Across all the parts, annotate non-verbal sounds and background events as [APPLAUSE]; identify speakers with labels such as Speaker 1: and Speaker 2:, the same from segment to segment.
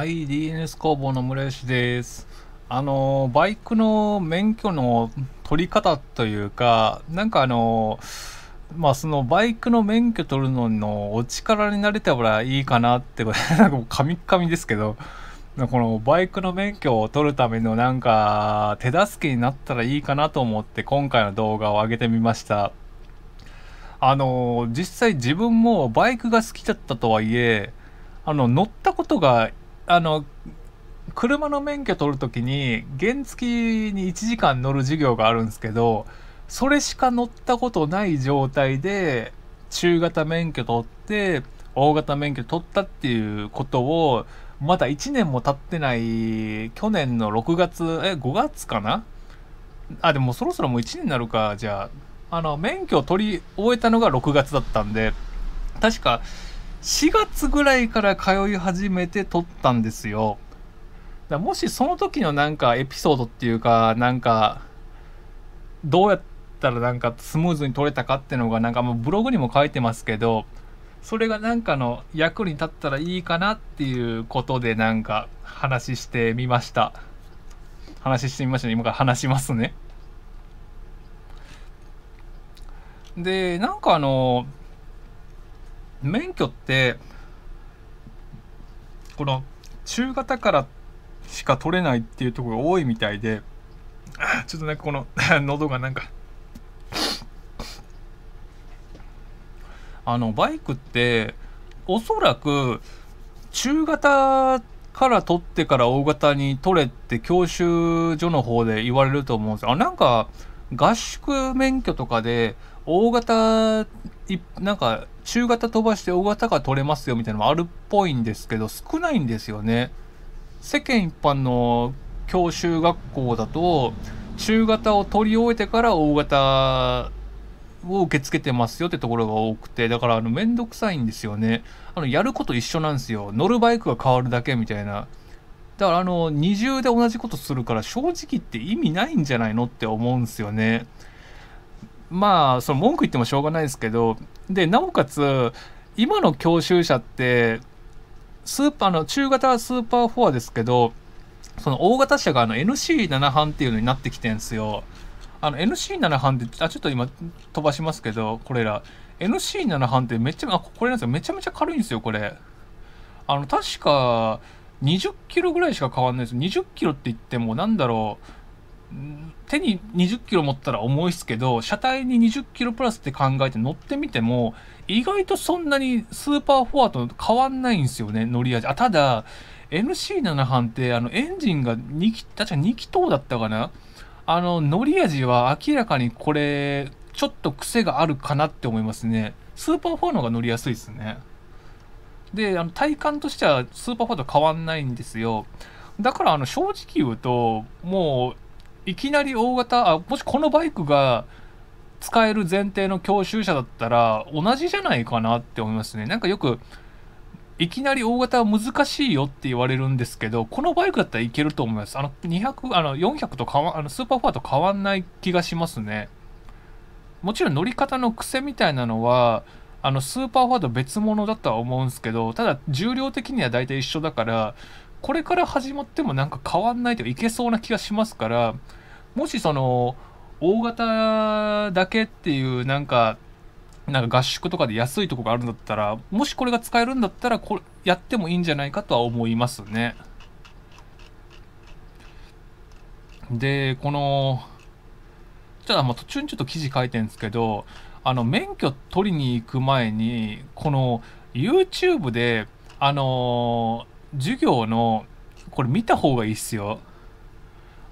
Speaker 1: はい、DNS 工房の村吉です。あの、バイクの免許の取り方というか、なんかあの、まあそのバイクの免許取るののお力になれたらいいかなって、[LAUGHS] なんかもうカミカミですけど、このバイクの免許を取るためのなんか手助けになったらいいかなと思って今回の動画を上げてみました。あの、実際自分もバイクが好きだったとはいえ、あの、乗ったことがあの車の免許取る時に原付に1時間乗る授業があるんですけどそれしか乗ったことない状態で中型免許取って大型免許取ったっていうことをまだ1年も経ってない去年の6月え5月かなあでもそろそろもう1年になるかじゃああの免許を取り終えたのが6月だったんで確か4月ぐらいから通い始めて撮ったんですよ。だもしその時のなんかエピソードっていうか、なんか、どうやったらなんかスムーズに撮れたかっていうのがなんかもうブログにも書いてますけど、それがなんかの役に立ったらいいかなっていうことでなんか話してみました。話してみましたね。今から話しますね。で、なんかあの、免許ってこの中型からしか取れないっていうところが多いみたいで [LAUGHS] ちょっとなんかこの [LAUGHS] 喉がなんかあのバイクっておそらく中型から取ってから大型に取れって教習所の方で言われると思うんですあなんか合宿免許とかで大型いなんか中型飛ばして大型が取れますよみたいなのもあるっぽいんですけど、少ないんですよね。世間一般の教習学校だと、中型を取り終えてから大型を受け付けてますよってところが多くて、だからあのめんどくさいんですよね。あの、やること一緒なんですよ。乗るバイクが変わるだけみたいな。だからあの、二重で同じことするから正直って意味ないんじゃないのって思うんですよね。まあその文句言ってもしょうがないですけどでなおかつ今の教習車ってスーパーの中型スーパーフォアですけどその大型車があの NC7 班っていうのになってきてんですよ。あの NC7 班ってあちょっと今飛ばしますけどこれら NC7 班ってめっちゃあこれなんですよめちゃめちゃ軽いんですよこれ。あの確か20キロぐらいしか変わんないです20キロって言ってもなんだろう手に20キロ持ったら重いっすけど、車体に20キロプラスって考えて乗ってみても、意外とそんなにスーパーフォアと変わんないんですよね、乗り味。あ、ただ、NC7 班って、あの、エンジンが2気、確か2気筒だったかなあの、乗り味は明らかにこれ、ちょっと癖があるかなって思いますね。スーパーフォアの方が乗りやすいですね。で、あの体感としてはスーパーフォアと変わんないんですよ。だから、あの、正直言うと、もう、いきなり大型あもしこのバイクが使える前提の教習車だったら同じじゃないかなって思いますねなんかよくいきなり大型は難しいよって言われるんですけどこのバイクだったらいけると思いますあの200あの400と変わあのスーパーファーと変わんない気がしますねもちろん乗り方の癖みたいなのはあのスーパーファーと別物だとは思うんですけどただ重量的には大体一緒だからこれから始まってもなんか変わんないといけそうな気がしますから、もしその、大型だけっていうなんか、なんか合宿とかで安いとこがあるんだったら、もしこれが使えるんだったら、これ、やってもいいんじゃないかとは思いますね。で、この、ちょっとまあ途中にちょっと記事書いてるんですけど、あの、免許取りに行く前に、この、YouTube で、あの授業のこれ見た方がいいっすよ。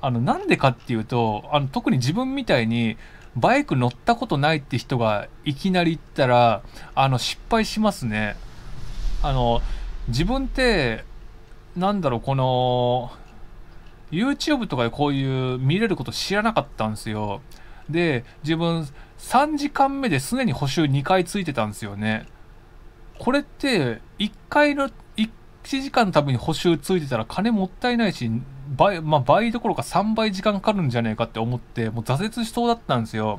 Speaker 1: あのなんでかっていうとあの特に自分みたいにバイク乗ったことないって人がいきなり行ったらあの失敗しますね。あの自分ってなんだろうこの YouTube とかでこういう見れること知らなかったんですよ。で自分3時間目ですでに補修2回ついてたんですよね。これって1回の1 1時間のために補修ついてたら金もったいないし、倍、まあ、倍どころか3倍時間かかるんじゃねえかって思って、もう挫折しそうだったんですよ。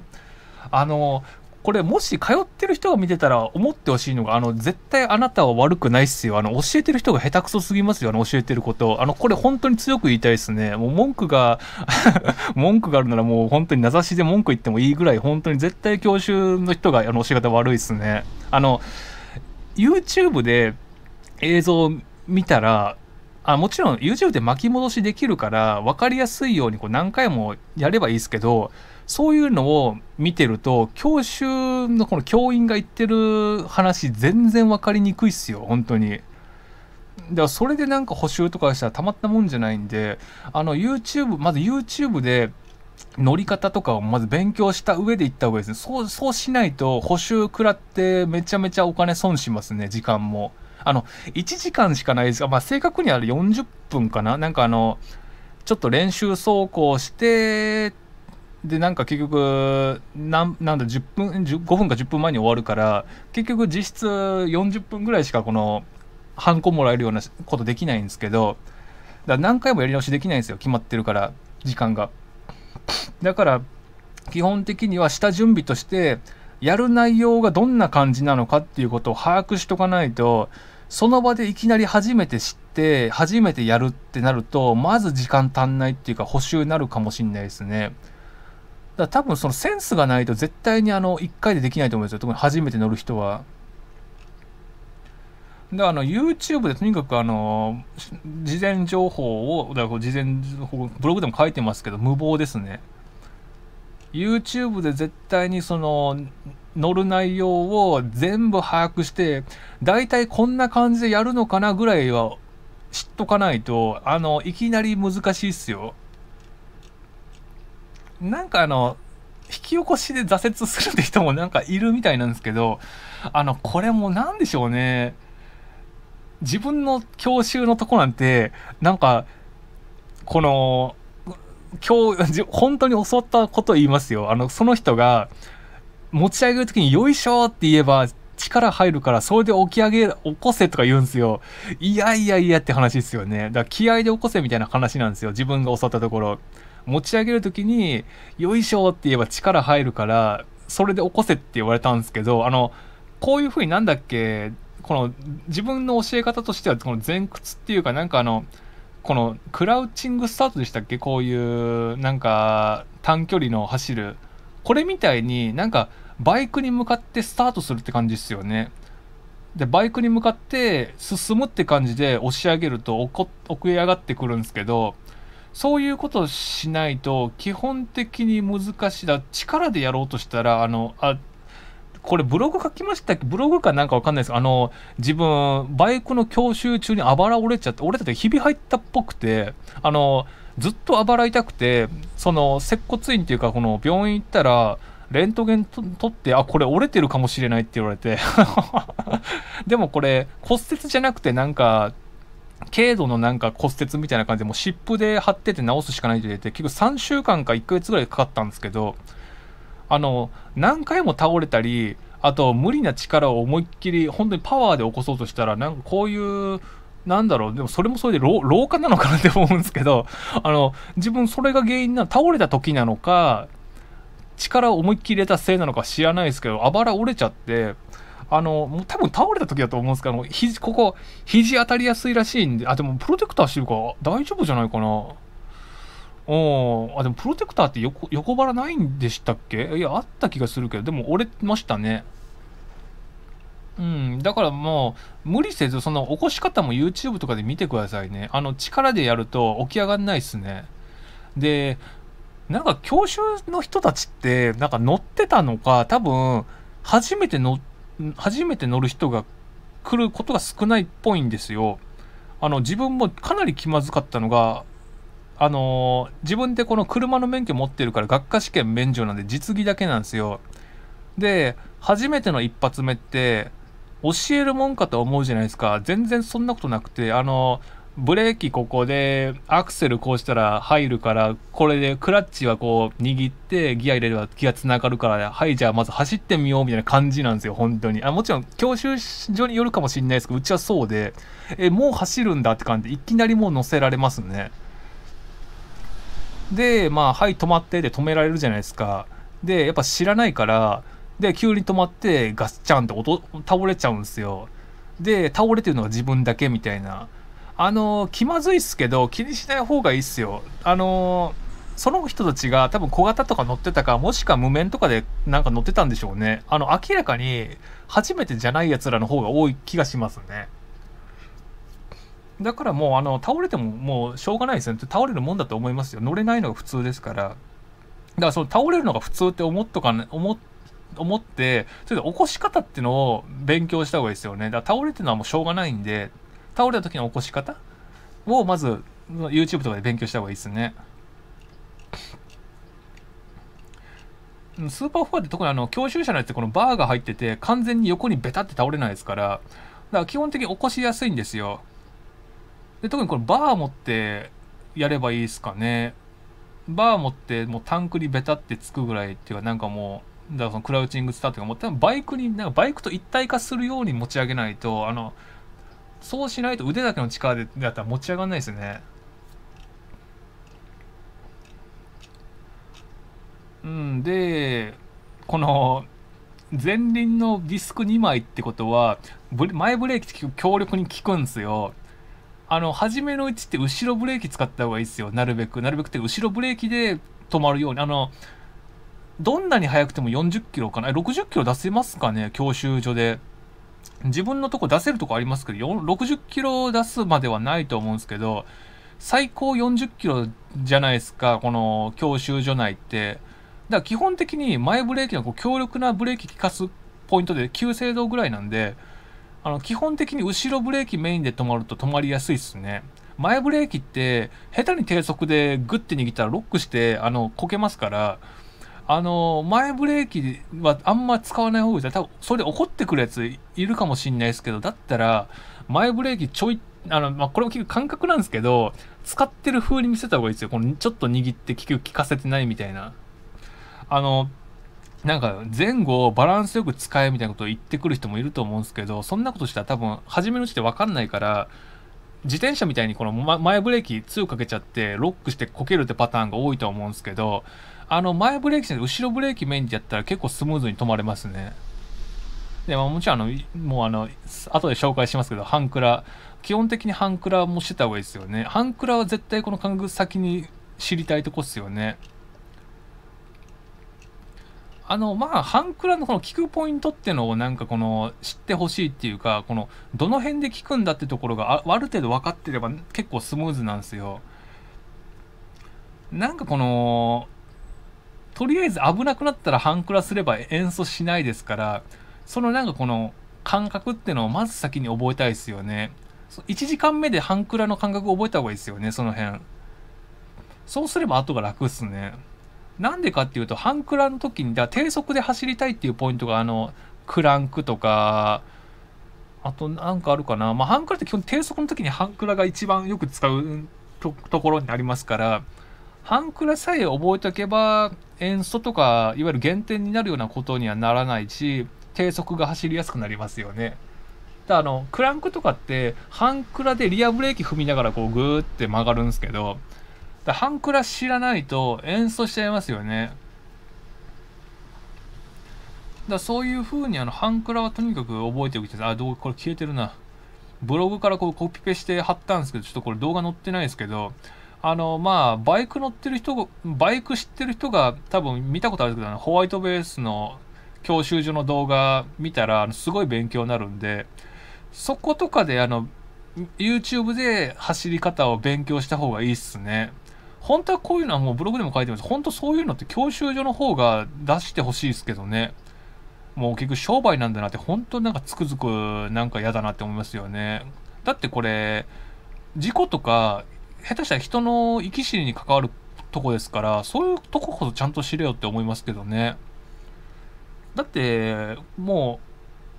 Speaker 1: あの、これもし通ってる人が見てたら思ってほしいのが、あの、絶対あなたは悪くないっすよ。あの、教えてる人が下手くそすぎますよ。あの、教えてること。あの、これ本当に強く言いたいですね。もう文句が [LAUGHS] 文句があるならもう本当に名指しで文句言ってもいいぐらい、本当に絶対教習の人が、あの、教え方悪いっすね。あの、YouTube で映像見たらあもちろん YouTube で巻き戻しできるから分かりやすいようにこう何回もやればいいですけどそういうのを見てると教習のこの教員が言ってる話全然分かりにくいっすよ本当に。だからそれでなんか補修とかしたらたまったもんじゃないんであの YouTube まず YouTube で乗り方とかをまず勉強した上で行った方がいいですねそうそうしないと補修食らってめちゃめちゃお金損しますね時間も。あの、1時間しかないですが、まあ、正確には40分かななんかあの、ちょっと練習走行して、で、なんか結局、なん、なんだ、10分、5分か10分前に終わるから、結局実質40分ぐらいしかこの、ハンコもらえるようなことできないんですけど、だ何回もやり直しできないんですよ。決まってるから、時間が。だから、基本的には下準備として、やる内容がどんな感じなのかっていうことを把握しとかないとその場でいきなり初めて知って初めてやるってなるとまず時間足んないっていうか補修になるかもしんないですね。だ多分そのセンスがないと絶対にあの1回でできないと思うんですよ特に初めて乗る人は。であの YouTube でとにかくあの事前情報をだから事前情報ブログでも書いてますけど無謀ですね。YouTube で絶対にその乗る内容を全部把握して大体こんな感じでやるのかなぐらいは知っとかないとあのいきなり難しいっすよ。なんかあの引き起こしで挫折するって人もなんかいるみたいなんですけどあのこれも何でしょうね自分の教習のとこなんてなんかこの今日、本当に教わったこと言いますよ。あの、その人が、持ち上げるときに、よいしょって言えば、力入るから、それで起き上げ、起こせとか言うんですよ。いやいやいやって話ですよね。だから気合で起こせみたいな話なんですよ。自分が教わったところ。持ち上げるときに、よいしょって言えば力入るから、それで起こせって言われたんですけど、あの、こういうふうになんだっけ、この自分の教え方としては、この前屈っていうかなんかあの、このクラウチングスタートでしたっけこういうなんか短距離の走るこれみたいになんかバイクに向かってスタートするって感じですよねでバイクに向かって進むって感じで押し上げると起き上がってくるんですけどそういうことしないと基本的に難しいだ力でやろうとしたらあのあこれブログ書きましたっけブログかなんかわかんないですあの、自分、バイクの教習中にあばら折れちゃって、折れたってひび入ったっぽくて、あの、ずっとあばら痛くて、その、接骨院っていうか、この病院行ったら、レントゲン取って、あ、これ折れてるかもしれないって言われて [LAUGHS] でもこれ、骨折じゃなくてなんか、軽度のなんか骨折みたいな感じで、もう湿布で貼ってて治すしかないって言って、結局3週間か1ヶ月ぐらいかかったんですけど、あの何回も倒れたりあと無理な力を思いっきり本当にパワーで起こそうとしたらなんかこういうなんだろうでもそれもそれで老化なのかなって思うんですけどあの自分それが原因な倒れた時なのか力を思いっきり入れたせいなのか知らないですけどあばら折れちゃってあのもう多分倒れた時だと思うんですけど肘ここ肘当たりやすいらしいんであでもプロテクターしてるから大丈夫じゃないかな。おあでもプロテクターって横横腹ないんでしたっけいやあった気がするけどでも折れましたねうんだからもう無理せずその起こし方も YouTube とかで見てくださいねあの力でやると起き上がんないっすねでなんか教習の人たちってなんか乗ってたのか多分初めて乗初めて乗る人が来ることが少ないっぽいんですよあの自分もかなり気まずかったのがあの自分でこの車の免許持ってるから学科試験免除なんで実技だけなんですよ。で、初めての一発目って、教えるもんかと思うじゃないですか。全然そんなことなくて、あの、ブレーキここで、アクセルこうしたら入るから、これでクラッチはこう握って、ギア入れればギア繋がるから、はい、じゃあまず走ってみようみたいな感じなんですよ、本当に。あもちろん、教習所によるかもしれないですけど、うちはそうで、え、もう走るんだって感じで、いきなりもう乗せられますね。でまあ「はい止まって」で止められるじゃないですかでやっぱ知らないからで急に止まってガスチャンって音倒れちゃうんですよで倒れてるのは自分だけみたいなあの気まずいっすけど気にしない方がいいっすよあのその人たちが多分小型とか乗ってたかもしくは無免とかでなんか乗ってたんでしょうねあの明らかに初めてじゃないやつらの方が多い気がしますねだからもうあの倒れてももうしょうがないですね倒れるもんだと思いますよ乗れないのが普通ですからだからその倒れるのが普通って思っとか、ね、思思ってそれで起こし方っていうのを勉強した方がいいですよねだから倒れてるのはもうしょうがないんで倒れた時の起こし方をまず YouTube とかで勉強した方がいいですねスーパーフォアって特にあの教習車のやつってこのバーが入ってて完全に横にベタって倒れないですからだから基本的に起こしやすいんですよで特にこれバー持ってやればいいですかねバー持ってもうタンクにベタってつくぐらいっていうかなんかもうだからそのクラウチングスタートがもう多分バイクになんかバイクと一体化するように持ち上げないとあのそうしないと腕だけの力でだったら持ち上がんないですよねうんでこの前輪のディスク2枚ってことは前ブレーキって強力に効くんですよあの、初めのうちって後ろブレーキ使った方がいいですよ。なるべく。なるべくって後ろブレーキで止まるように。あの、どんなに速くても40キロかな。60キロ出せますかね教習所で。自分のとこ出せるとこありますけど、60キロ出すまではないと思うんですけど、最高40キロじゃないですか、この教習所内って。だから基本的に前ブレーキのこう強力なブレーキ効かすポイントで急制動ぐらいなんで、あの基本的に後ろブレーキメインで止まると止まりやすいですね。前ブレーキって下手に低速でグッて握ったらロックしてあのこけますからあの前ブレーキはあんま使わない方がいいです多分それで怒ってくるやついるかもしんないですけどだったら前ブレーキちょいあの、まあ、これも結局感覚なんですけど使ってる風に見せた方がいいですよこのちょっと握って結局効かせてないみたいなあのなんか前後バランスよく使えみたいなことを言ってくる人もいると思うんですけどそんなことしたら多分初めのうちで分かんないから自転車みたいにこの前ブレーキ強くかけちゃってロックしてこけるってパターンが多いと思うんですけどあの前ブレーキじゃなくて後ろブレーキメインでやったら結構スムーズに止まれますね。でももちろんあのもうあの後で紹介しますけど半クラ基本的に半クラもしてた方がいいですよね半クラは絶対この感覚先に知りたいとこっすよねあの、まあ、ハンクラのこの聞くポイントっていうのをなんかこの知ってほしいっていうか、このどの辺で聞くんだってところがあある程度分かってれば結構スムーズなんですよ。なんかこの、とりあえず危なくなったら半クラすれば演奏しないですから、そのなんかこの感覚っていうのをまず先に覚えたいですよね。1時間目で半クラの感覚を覚えた方がいいですよね、その辺。そうすれば後が楽っすね。なんでかっていうと、半クラの時に、だ低速で走りたいっていうポイントが、あの、クランクとか、あとなんかあるかな。まあ、半クラって基本低速の時に半クラが一番よく使うところになりますから、半クラさえ覚えておけば、塩素とか、いわゆる減点になるようなことにはならないし、低速が走りやすくなりますよね。だあの、クランクとかって、半クラでリアブレーキ踏みながらこうグーって曲がるんですけど、だ半クラ知らないと演奏しちゃいますよねだそういうふうにあの半クラはとにかく覚えておきたいあどうこれ消えてるなブログからこうコピペして貼ったんですけどちょっとこれ動画載ってないですけどあのまあバイク乗ってる人バイク知ってる人が多分見たことあるけどホワイトベースの教習所の動画見たらすごい勉強になるんでそことかであの YouTube で走り方を勉強した方がいいっすね。本当はこういうのはもうブログでも書いてます。本当そういうのって教習所の方が出してほしいですけどね。もう結局商売なんだなって本当なんかつくづくなんか嫌だなって思いますよね。だってこれ、事故とか、下手したら人の生き死にに関わるとこですから、そういうとこほどちゃんと知れよって思いますけどね。だって、もう、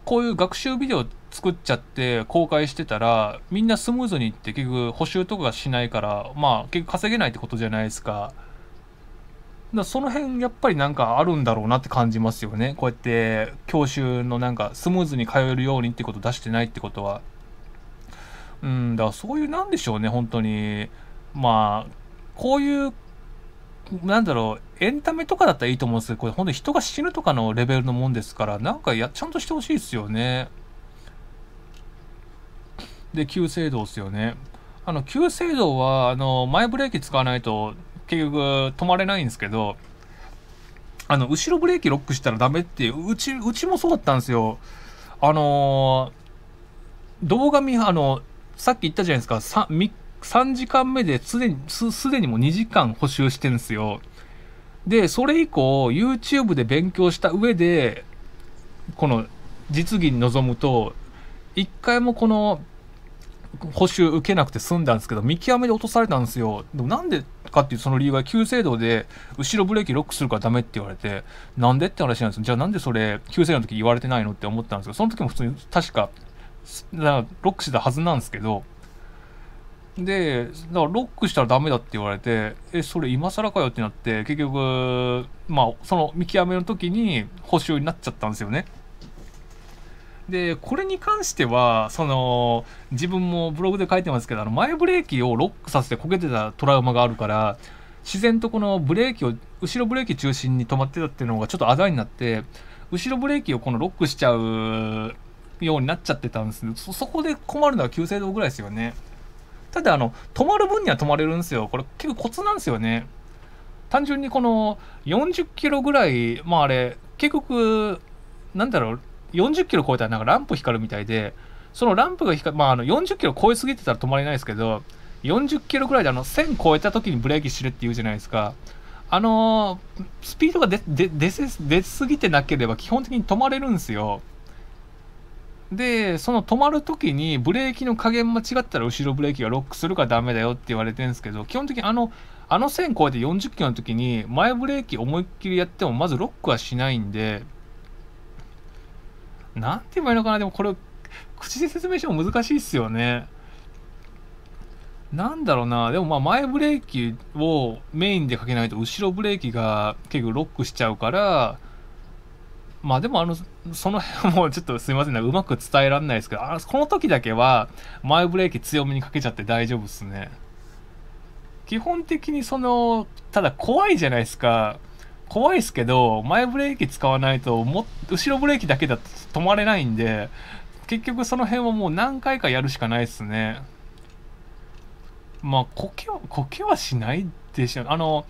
Speaker 1: こういう学習ビデオ作っちゃって公開してたらみんなスムーズにいって結局補修とかしないからまあ結局稼げないってことじゃないですか。だその辺やっぱりなんかあるんだろうなって感じますよね。こうやって教習のなんかスムーズに通えるようにってこと出してないってことは。うん、だからそういうなんでしょうね、本当に。まあ、こういう、なんだろう、エンタメとかだったらいいと思うんですけど、これ本当に人が死ぬとかのレベルのもんですから、なんかやちゃんとしてほしいですよね。で、旧制動ですよね。あの、旧制動は、あの、前ブレーキ使わないと、結局、止まれないんですけど、あの、後ろブレーキロックしたらダメっていう、うち、うちもそうだったんですよ。あのー、動画見、あの、さっき言ったじゃないですか、3, 3時間目ですでに、すでにもう2時間補修してんですよ。で、それ以降、YouTube で勉強した上で、この実技に臨むと、一回もこの補修受けなくて済んだんですけど、見極めで落とされたんですよ。でもなんでかっていうその理由は、急制度で後ろブレーキロックするからダメって言われて、なんでって話なんですよ。じゃあなんでそれ、急制度の時言われてないのって思ったんですけど、その時も普通に確か、ロックしてたはずなんですけど、で、だからロックしたらダメだって言われて、え、それ今更かよってなって、結局、まあ、その見極めの時に補修になっちゃったんですよね。でこれに関してはその自分もブログで書いてますけどあの前ブレーキをロックさせてこけてたトラウマがあるから自然とこのブレーキを後ろブレーキ中心に止まってたっていうのがちょっとあだになって後ろブレーキをこのロックしちゃうようになっちゃってたんですそそこで困るのは急制動ぐらいですよねただあの止まる分には止まれるんですよこれ結構コツなんですよね単純にこの40キロぐらいまああれ結局なんだろう40キロ超えたらなんかランプ光るみたいで、そのランプが光まあ、あの40キロ超えすぎてたら止まれないですけど、40キロぐらいであの1000超えた時にブレーキしてるって言うじゃないですか。あのー、スピードが出、出、出すぎてなければ基本的に止まれるんですよ。で、その止まる時にブレーキの加減間違ったら後ろブレーキがロックするかダメだよって言われてるんですけど、基本的にあの、あの線超えて40キロの時に前ブレーキ思いっきりやってもまずロックはしないんで、何て言えばいいのかなでもこれ口で説明しても難しいっすよね。なんだろうな、でもまあ前ブレーキをメインでかけないと後ろブレーキが結構ロックしちゃうから、まあでもあの、その辺もちょっとすいませんね、うまく伝えられないですけど、あこの時だけは前ブレーキ強めにかけちゃって大丈夫っすね。基本的にその、ただ怖いじゃないですか。怖いですけど、前ブレーキ使わないと、も、後ろブレーキだけだと止まれないんで、結局その辺はもう何回かやるしかないですね。まあ、こけは、こけはしないでしょ。あの、